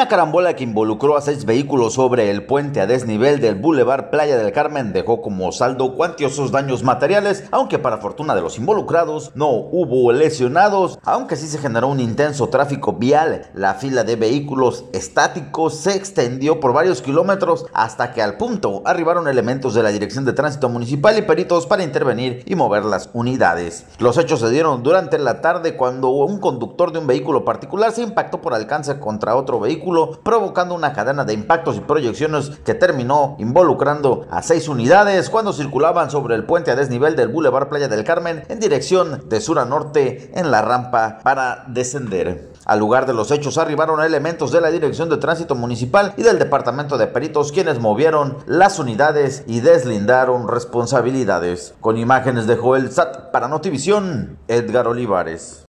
Una carambola que involucró a seis vehículos sobre el puente a desnivel del Boulevard Playa del Carmen dejó como saldo cuantiosos daños materiales, aunque para fortuna de los involucrados no hubo lesionados, aunque sí se generó un intenso tráfico vial. La fila de vehículos estáticos se extendió por varios kilómetros hasta que al punto arribaron elementos de la Dirección de Tránsito Municipal y peritos para intervenir y mover las unidades. Los hechos se dieron durante la tarde cuando un conductor de un vehículo particular se impactó por alcance contra otro vehículo provocando una cadena de impactos y proyecciones que terminó involucrando a seis unidades cuando circulaban sobre el puente a desnivel del Boulevard Playa del Carmen en dirección de sur a norte en la rampa para descender. Al lugar de los hechos arribaron elementos de la Dirección de Tránsito Municipal y del Departamento de Peritos quienes movieron las unidades y deslindaron responsabilidades. Con imágenes de Joel Sat para Notivisión, Edgar Olivares.